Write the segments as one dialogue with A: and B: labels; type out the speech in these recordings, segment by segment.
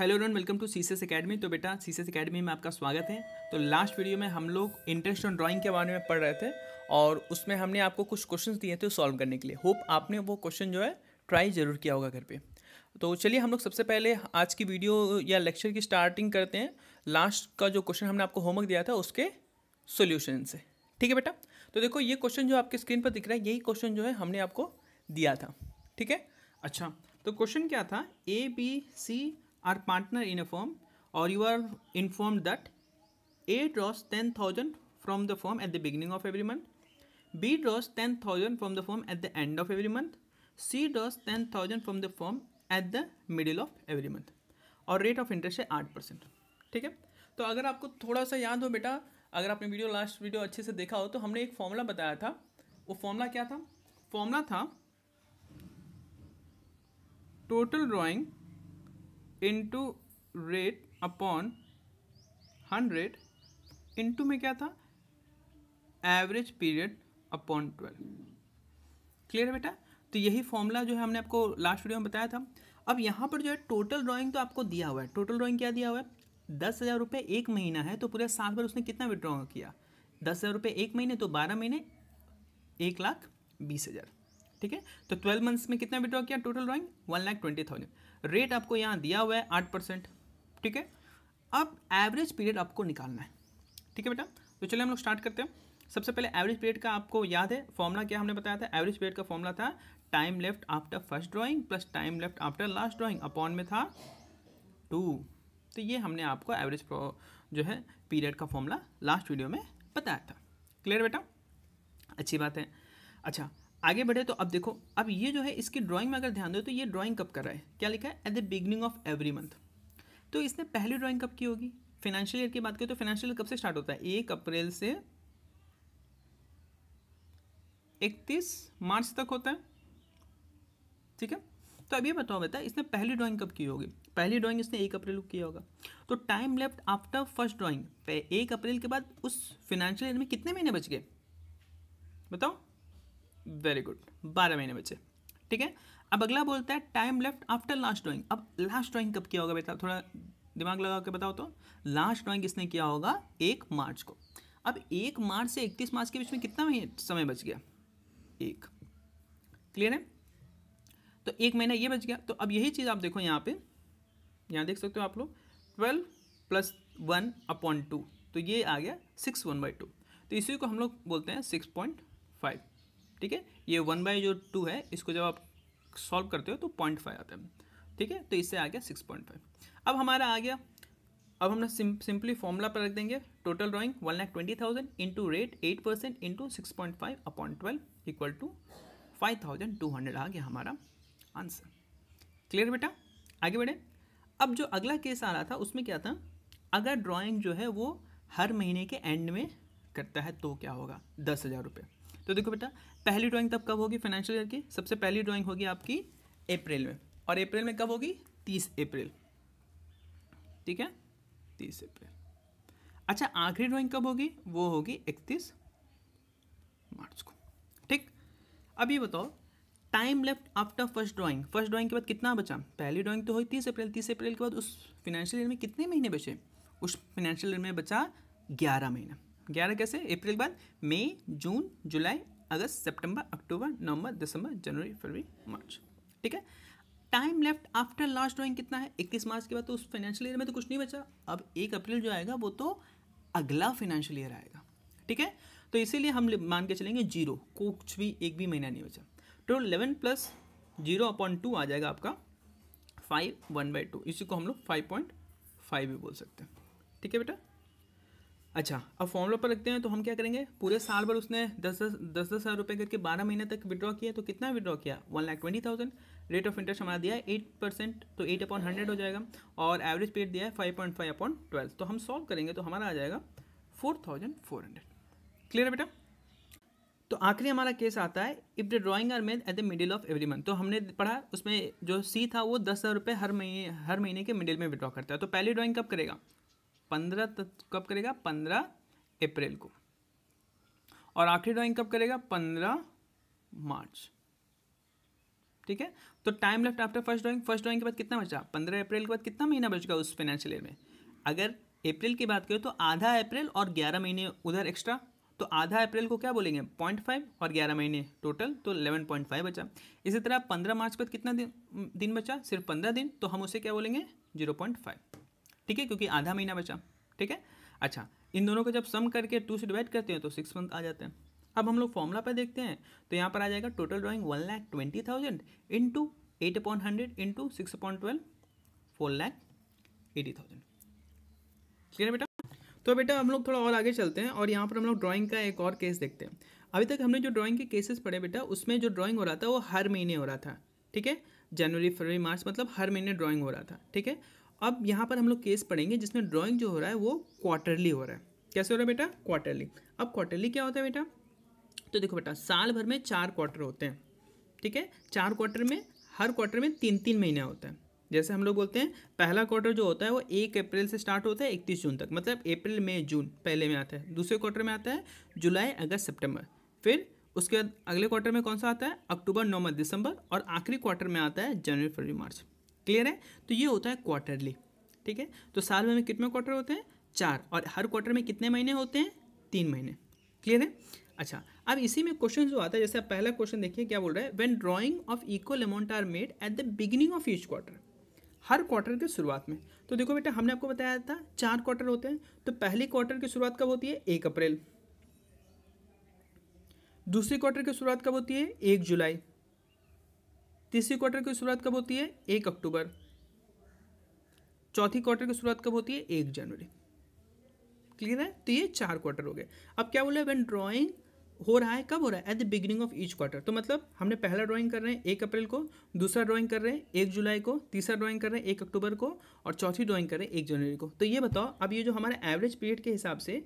A: hello everyone welcome to C S academy तो बेटा C S academy में आपका स्वागत है तो लास्ट वीडियो में हम लोग इंटरेस्ट ऑन ड्राइंग के बारे में पढ़ रहे थे और उसमें हमने आपको कुछ क्वेश्चन दिए थे सॉल्व करने के लिए होप आपने वो क्वेश्चन जो है ट्राई ज़रूर किया होगा घर पे तो चलिए हम लोग सबसे पहले आज की वीडियो या लेक्चर की स्टार्टिंग करते हैं लास्ट का जो क्वेश्चन हमने आपको होमवर्क दिया था उसके सोल्यूशन से ठीक है बेटा तो देखो ये क्वेश्चन जो आपके स्क्रीन पर दिख रहा है यही क्वेश्चन जो है हमने आपको दिया था ठीक है अच्छा तो क्वेश्चन क्या था A B C are partner in a firm or you are informed that A draws 10,000 from the firm at the beginning of every month, B draws 10,000 from the firm at the end of every month, C draws 10,000 from the firm at the middle of every month और rate of interest है आठ percent ठीक है तो अगर आपको थोड़ा सा याद हो बेटा अगर आपने वीडियो लास्ट वीडियो अच्छे से देखा हो तो हमने एक फॉर्मूला बताया था वो फॉर्मूला क्या था फॉर्मूला था total drawing into rate upon hundred into में क्या था average period upon twelve clear है बेटा तो यही फॉर्मूला जो है हमने आपको लास्ट वीडियो में बताया था अब यहाँ पर जो है टोटल ड्राइंग तो आपको दिया हुआ है टोटल ड्राइंग क्या दिया हुआ है दस हज़ार रुपये एक महीना है तो पूरे साल भर उसने कितना विड्रॉ किया दस हज़ार रुपये एक महीने तो बारह महीने एक लाख बीस हज़ार ठीक है तो ट्वेल्व मंथ्स में कितना विड्रॉ किया total drawing one lakh twenty thousand rate आपको यहाँ दिया हुआ है आठ परसेंट ठीक है अब एवरेज पीरियड आपको निकालना है ठीक है बेटा तो चलिए हम लोग स्टार्ट करते हैं सबसे पहले एवरेज पीरियड का आपको याद है फॉर्मूला क्या हमने बताया था एवरेज पीरियड का फॉर्मूला था time left after first drawing plus time left after last drawing upon में था टू तो ये हमने आपको एवरेज जो है पीरियड का फॉर्मूला लास्ट वीडियो में बताया था क्लियर बेटा अच्छी बात है अच्छा आगे बढ़े तो अब देखो अब ये जो है इसकी ड्राइंग में अगर ध्यान दो तो ये ड्राइंग कब कर रहा है क्या लिखा है at the beginning of every month तो इसने पहली ड्राइंग कब की होगी फाइनेंशियल ईयर की बात करें तो फाइनेंशियल कब से स्टार्ट होता है एक अप्रैल से इकतीस मार्च तक होता है ठीक है तो अब ये बताओ बेटा इसने पहली ड्राइंग कब की होगी पहली ड्राइंग इसने एक अप्रैल को किया होगा तो time left after first drawing एक अप्रैल के बाद उस फाइनेंशियल ईयर में कितने महीने बच गए बताओ वेरी गुड बारह महीने बचे ठीक है अब अगला बोलता है time left after last drawing अब लास्ट ड्राइंग कब किया होगा बेटा थोड़ा दिमाग लगा के बताओ तो लास्ट ड्राइंग किसने किया होगा एक मार्च को अब एक मार्च से इकतीस मार्च के बीच में कितना समय बच गया एक क्लियर है तो एक महीना ये बच गया तो अब यही चीज़ आप देखो यहाँ पे यहाँ देख सकते हो आप लोग twelve plus one upon two तो ये आ गया सिक्स वन बाई टू तो इसी को हम लोग बोलते हैं सिक्स पॉइंट फाइव ठीक है ये वन बाई जो टू है इसको जब आप सॉल्व करते हो तो पॉइंट फाइव आता है ठीक है तो इससे आ गया सिक्स पॉइंट फाइव अब हमारा आ गया अब हमने सिंपली फॉर्मूला पर रख देंगे total drawing one lakh twenty thousand into rate eight percent into six point five upon twelve equal to five thousand two hundred आ गया हमारा आंसर क्लियर बेटा आगे बढ़े अब जो अगला केस आ रहा था उसमें क्या था अगर ड्राइंग जो है वो हर महीने के एंड में करता है तो क्या होगा दस हज़ार रुपये तो देखो बेटा पहली ड्राइंग तब कब होगी फाइनेंशियल ईयर की सबसे पहली ड्राइंग होगी आपकी अप्रैल में और अप्रैल में कब होगी तीस अप्रैल ठीक है तीस अप्रैल अच्छा आखिरी ड्राइंग कब होगी वो होगी इकतीस मार्च को ठीक अब ये बताओ time left after first drawing first drawing के बाद कितना बचा पहली ड्राइंग तो हुई तीस अप्रैल तीस अप्रैल के बाद उस फाइनेंशियल ईयर में कितने महीने बचे उस फाइनेंशियल ईयर में बचा ग्यारह महीना ग्यारह कैसे अप्रैल के बाद मई जून जुलाई अगस्त सितंबर अक्टूबर नवंबर दिसंबर जनवरी फरवरी मार्च ठीक है time left after last drawing कितना है इक्कीस मार्च के बाद तो उस फाइनेंशियल ईयर में तो कुछ नहीं बचा अब एक अप्रैल जो आएगा वो तो अगला फाइनेंशियल ईयर आएगा ठीक है तो इसीलिए हम मान के चलेंगे जीरो कुछ भी एक भी महीना नहीं बचा total eleven plus zero upon two आ जाएगा आपका फाइव वन बाई टू इसी को हम लोग फाइव पॉइंट फाइव भी बोल सकते हैं ठीक है बेटा अच्छा अब फॉर्मूला पर रखते हैं तो हम क्या करेंगे पूरे साल भर उसने दस दस दस दस हज़ार रुपये करके बारह महीने तक विड्रॉ किया तो कितना विड्रॉ किया one lakh twenty thousand rate of interest हमारा दिया है एट परसेंट तो एट अपॉन हंड्रेड हो जाएगा और एवरेज पेड दिया है five point five upon twelve तो हम सॉल्व करेंगे तो हमारा आ जाएगा four thousand four hundred clear है बेटा तो आखिरी हमारा केस आता है if the drawing are made at the middle of every month तो हमने पढ़ा उसमें जो सी था वो दस हज़ार रुपये हर महीने हर महीने के मिडिल में विड्रॉ करता है तो पहली ड्रॉइंग कब करेगा पंद्रह कब करेगा पंद्रह अप्रैल को और आखिरी ड्राइंग कब करेगा पंद्रह मार्च ठीक है तो time left after first drawing first drawing के बाद कितना बचा पंद्रह अप्रैल के बाद कितना महीना बच गया उस फाइनेंशियल ईयर में अगर अप्रैल की बात करें तो आधा अप्रैल और ग्यारह महीने उधर एक्स्ट्रा तो आधा अप्रैल को क्या बोलेंगे पॉइंट फाइव और ग्यारह महीने टोटल तो इलेवन पॉइंट फाइव बचा इसी तरह पंद्रह मार्च के बाद कितना दिन दिन बचा सिर्फ पंद्रह दिन तो हम उसे क्या बोलेंगे जीरो पॉइंट फाइव ठीक है क्योंकि आधा महीना बचा ठीक है अच्छा इन दोनों को जब सम करके टू से डिवाइड करते हैं तो सिक्स मंथ आ जाते हैं अब हम लोग फॉर्मूला पर देखते हैं तो यहाँ पर आ जाएगा total drawing one lakh twenty thousand into eight upon hundred into six upon twelve four lakh eighty thousand clear बेटा तो बेटा हम लोग थोड़ा और आगे चलते हैं और यहाँ पर हम लोग ड्राइंग का एक और केस देखते हैं अभी तक हमने जो ड्राइंग के केसेस पढ़े बेटा उसमें जो ड्राइंग हो रहा था वो हर महीने हो रहा था ठीक है जनवरी फरवरी मार्च मतलब हर महीने ड्राइंग हो रहा था ठीक है अब यहाँ पर हम लोग केस पढ़ेंगे जिसमें ड्राइंग जो हो रहा है वो क्वार्टरली हो रहा है कैसे हो रहा है बेटा क्वार्टरली अब क्वार्टरली क्या होता है बेटा तो देखो बेटा साल भर में चार क्वार्टर होते हैं ठीक है चार क्वार्टर में हर क्वार्टर में तीन तीन महीने होता है जैसे हम लोग बोलते हैं पहला क्वार्टर जो होता है वो एक अप्रैल से स्टार्ट होता है इकतीस जून तक मतलब अप्रैल मई जून पहले में आता है दूसरे क्वार्टर में आता है जुलाई अगस्त सितंबर फिर उसके बाद अगले क्वार्टर में कौन सा आता है अक्टूबर नवंबर दिसंबर और आखिरी क्वार्टर में आता है जनवरी फरवरी मार्च क्लियर है तो ये होता है क्वार्टरली ठीक है तो साल में कितने क्वार्टर होते हैं चार और हर क्वार्टर में कितने महीने होते हैं तीन महीने क्लियर है अच्छा अब इसी में क्वेश्चन जो आता है जैसे आप पहला क्वेश्चन देखिए क्या बोल रहा है when drawing of equal amount are made at the beginning of each quarter हर क्वार्टर के शुरुआत में तो देखो बेटा हमने आपको बताया था चार क्वार्टर होते हैं तो पहले क्वार्टर की शुरुआत कब होती है एक अप्रैल दूसरे क्वार्टर की शुरुआत कब होती है एक जुलाई तीसरी क्वार्टर की शुरुआत कब होती है एक अक्टूबर चौथी क्वार्टर की शुरुआत कब होती है एक जनवरी क्लियर है तो ये चार क्वार्टर हो गए अब क्या बोला वेन ड्रॉइंग हो रहा है कब हो रहा है at the beginning of each quarter तो मतलब हमने पहला ड्राइंग कर रहे हैं एक अप्रैल को दूसरा ड्राइंग कर रहे हैं एक जुलाई को तीसरा ड्राइंग कर रहे हैं एक अक्टूबर को और चौथी ड्राइंग कर रहे हैं एक जनवरी को तो ये बताओ अब ये जो हमारे एवरेज पीरियड के हिसाब से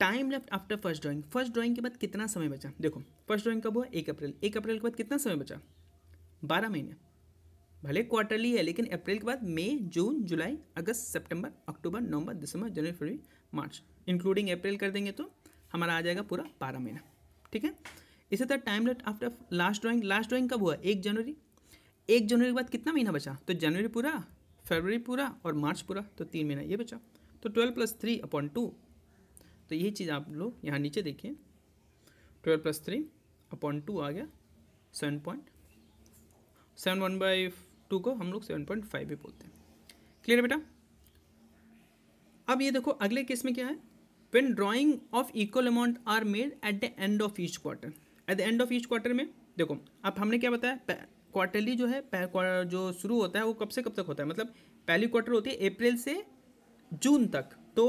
A: time left after first drawing first drawing के बाद कितना समय बचा देखो फर्स्ट ड्राइंग कब हुआ एक अप्रैल एक अप्रैल के बाद कितना समय बचा बारह महीने भले क्वार्टरली है लेकिन अप्रैल के बाद मई जून जुलाई अगस्त सितंबर अक्टूबर नवंबर दिसंबर जनवरी फरवरी मार्च इंक्लूडिंग अप्रैल कर देंगे तो हमारा आ जाएगा पूरा बारह महीना ठीक है इसी तरह time left after last drawing last drawing कब हुआ एक जनवरी एक जनवरी के बाद कितना महीना बचा तो जनवरी पूरा फरवरी पूरा और मार्च पूरा तो तीन महीना ये बचा तो twelve plus three upon two तो यही चीज़ आप लोग यहाँ नीचे देखिए twelve plus three upon two आ गया seven point seven one by two को हम लोग सेवन पॉइंट फाइव भी बोलते हैं क्लियर है बेटा अब ये देखो अगले केस में क्या है when drawing of equal amount are made at the end of each quarter at the end of each quarter में देखो अब हमने क्या बताया क्वार्टरली जो है जो शुरू होता है वो कब से कब तक होता है मतलब पहली क्वार्टर होती है अप्रैल से जून तक तो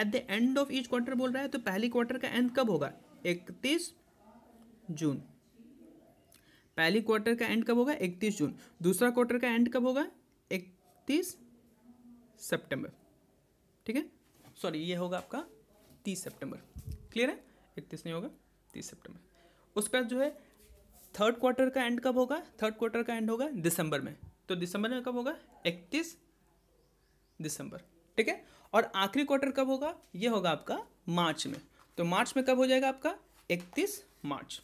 A: at the end of each quarter बोल रहा है तो पहली क्वार्टर का एंड कब होगा इकतीस जून पहली क्वार्टर का एंड कब होगा इकतीस जून दूसरा क्वार्टर का एंड कब होगा इकतीस सितंबर ठीक है सॉरी ये होगा आपका तीस सितंबर क्लियर है इकतीस नहीं होगा तीस सितंबर उसका जो है थर्ड क्वार्टर का एंड कब होगा थर्ड क्वार्टर का एंड होगा दिसंबर में तो दिसंबर में कब होगा इकतीस दिसंबर ठीक है और आखिरी क्वार्टर कब होगा ये होगा आपका मार्च में तो मार्च में कब हो जाएगा आपका इकतीस मार्च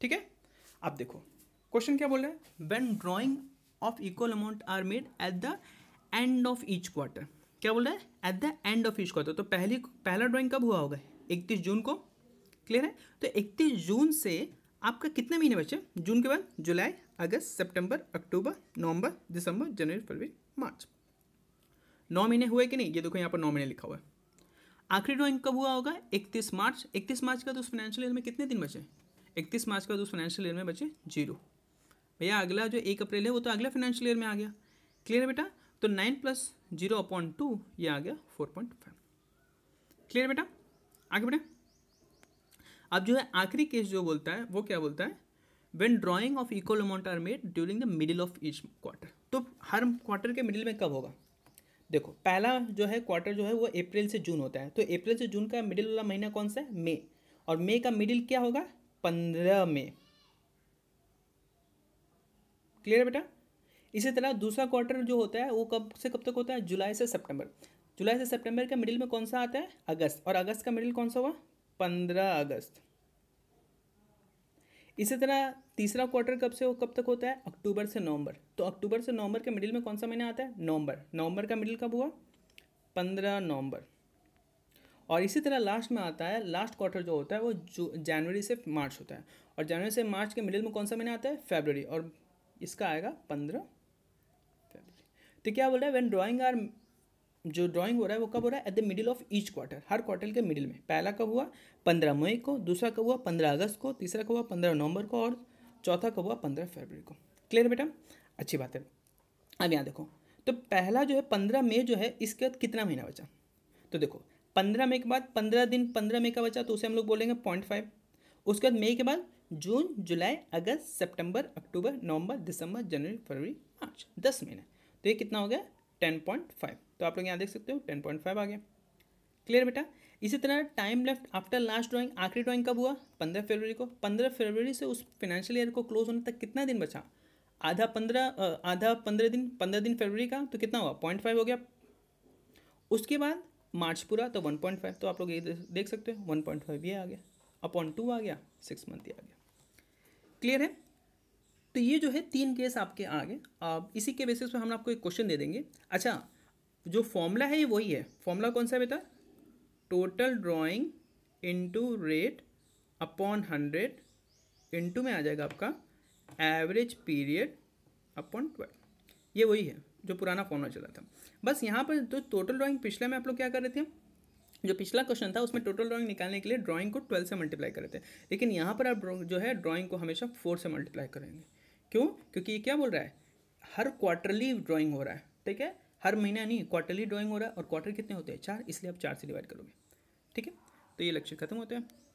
A: ठीक है आप देखो क्वेश्चन क्या बोल रहा है when drawing of equal amount are made at the end of each quarter क्या बोल रहा है at the end of each quarter तो पहली पहला ड्रॉइंग कब हुआ होगा इकतीस जून को क्लियर है तो इकतीस जून से आपका कितने महीने बचे जून के बाद जुलाई अगस्त सितंबर अक्टूबर नवंबर दिसंबर जनवरी फरवरी मार्च नौ महीने हुए कि नहीं ये देखो यहाँ पर नौ महीने लिखा हुआ है आखिरी ड्रॉइंग कब हुआ होगा इकतीस मार्च इकतीस मार्च का तो उस फाइनेंशियल ईयर में कितने दिन बचे इकतीस मार्च के बाद तो उस फाइनेंशियल ईयर में बचे जीरो भैया अगला जो एक अप्रैल है वो तो अगला फाइनेंशियल ईयर में आ गया क्लियर है बेटा तो nine plus zero upon two ये आ गया फोर पॉइंट फाइव क्लियर बेटा आगे बेटा अब जो है आखिरी केस जो बोलता है वो क्या बोलता है when drawing of equal amount are made during the middle of each quarter तो हर क्वार्टर के मिडिल में कब होगा देखो पहला जो है क्वार्टर जो है वो अप्रैल से जून होता है तो अप्रैल से जून का मिडिल वाला महीना कौन सा है मे और मे का मिडिल क्या होगा पंद्रह में क्लियर है बेटा इसी तरह दूसरा क्वार्टर जो होता है वो कब से कब तक होता है जुलाई से सितंबर जुलाई से सितंबर के मिडिल में कौन सा आता है अगस्त और अगस्त का मिडिल कौन सा हुआ पंद्रह अगस्त इसी तरह तीसरा क्वार्टर कब से कब तक होता है अक्टूबर से नवंबर तो अक्टूबर से नवंबर के मिडिल में कौन सा महीना आता है नवंबर नवंबर का मिडिल कब हुआ पंद्रह नवंबर और इसी तरह लास्ट में आता है लास्ट क्वार्टर जो होता है वो जनवरी से मार्च होता है और जनवरी से मार्च के मिडिल में कौन सा महीना आता है फेबररी और इसका आएगा पंद्रह फेबररी तो क्या बोल रहा है वेन ड्राइंग आर जो ड्राइंग हो रहा है वो कब हो रहा है at the middle of each quarter हर क्वार्टर के मिडिल में पहला कब हुआ पंद्रह मई को दूसरा कब हुआ पंद्रह अगस्त को तीसरा कब हुआ पंद्रह नवंबर को और चौथा कब हुआ पंद्रह फरवरी को क्लियर बेटा अच्छी बात है अब यहाँ देखो तो पहला जो है पंद्रह मई जो है इसके बाद कितना महीना बचा तो देखो पंद्रह मई के बाद पंद्रह दिन पंद्रह मई का बचा तो उसे हम लोग बोलेंगे पॉइंट फाइव उसके बाद मई के बाद जून जुलाई अगस्त सितंबर अक्टूबर नवंबर दिसंबर जनवरी फरवरी मार्च दस महीने तो ये कितना हो गया टेन पॉइंट फाइव तो आप लोग यहाँ देख सकते हो टेन पॉइंट फाइव आ गया क्लियर बेटा इसी तरह time left after last drawing आखिरी ड्राइंग कब हुआ पंद्रह फरवरी को पंद्रह फरवरी से उस फाइनेंशियल ईयर को क्लोज होने तक कितना दिन बचा आधा पंद्रह आधा पंद्रह दिन पंद्रह दिन फरवरी का तो कितना हुआ पॉइंट फाइव हो गया उसके बाद मार्च पूरा तो वन पॉइंट फाइव तो आप लोग ये देख सकते हो वन पॉइंट फाइव ये आ गया अपॉन टू आ गया सिक्स मंथ ये आ गया क्लियर है तो ये जो है तीन केस आपके गए अब इसी के बेसिस पे हम आपको एक क्वेश्चन दे देंगे अच्छा जो फॉर्मूला है ये वही है फॉर्मूला कौन सा बेटा total drawing into rate upon hundred into में आ जाएगा आपका एवरेज पीरियड अपॉन ट्वेल्व ये वही है जो पुराना में चला था बस यहाँ पर जो टोटल ड्राइंग पिछले में आप लोग क्या कर रहे थे जो पिछला क्वेश्चन था उसमें टोटल ड्राइंग निकालने के लिए ड्राइंग को ट्वेल्व से मल्टीप्लाई कर रहे थे लेकिन यहाँ पर आप जो है ड्राइंग को हमेशा फोर से मल्टीप्लाई करेंगे क्यों क्योंकि ये क्या बोल रहा है हर क्वार्टरली ड्राइंग हो रहा है ठीक है हर महीना नहीं क्वार्टरली ड्राइंग हो रहा है और क्वार्टर कितने होते हैं चार इसलिए आप चार से डिवाइड करोगे ठीक है तो ये लक्ष्य खत्म होता है